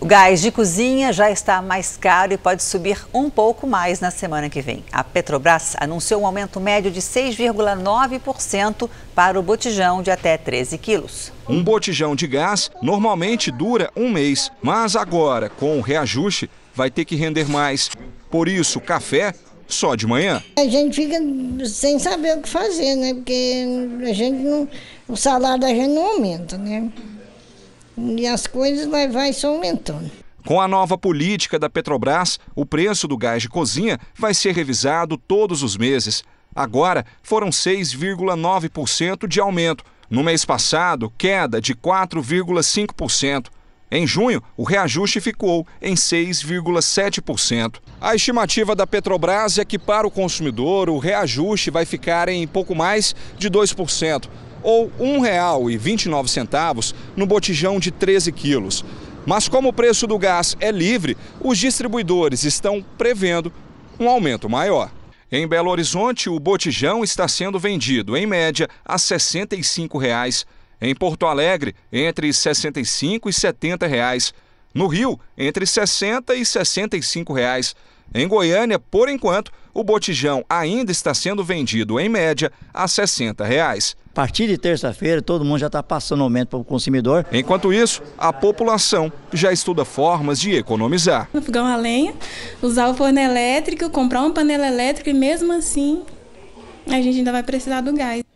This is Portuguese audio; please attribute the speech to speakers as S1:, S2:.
S1: O gás de cozinha já está mais caro e pode subir um pouco mais na semana que vem. A Petrobras anunciou um aumento médio de 6,9% para o botijão de até 13 quilos.
S2: Um botijão de gás normalmente dura um mês, mas agora, com o reajuste, vai ter que render mais. Por isso, café só de manhã.
S3: A gente fica sem saber o que fazer, né? Porque a gente não, o salário da gente não aumenta, né? E as coisas vai, vai só aumentando.
S2: Com a nova política da Petrobras, o preço do gás de cozinha vai ser revisado todos os meses. Agora foram 6,9% de aumento. No mês passado, queda de 4,5%. Em junho, o reajuste ficou em 6,7%. A estimativa da Petrobras é que, para o consumidor, o reajuste vai ficar em pouco mais de 2% ou R$ 1,29 no botijão de 13 quilos. Mas como o preço do gás é livre, os distribuidores estão prevendo um aumento maior. Em Belo Horizonte, o botijão está sendo vendido, em média, a R$ 65. Reais. Em Porto Alegre, entre R$ 65 e R$ 70. Reais. No Rio, entre 60 e 65 reais. Em Goiânia, por enquanto, o botijão ainda está sendo vendido em média a 60 reais. A partir de terça-feira, todo mundo já está passando aumento para o consumidor. Enquanto isso, a população já estuda formas de economizar. No fogão a lenha, usar o forno elétrico, comprar uma panela elétrica e mesmo assim a gente ainda vai precisar do gás.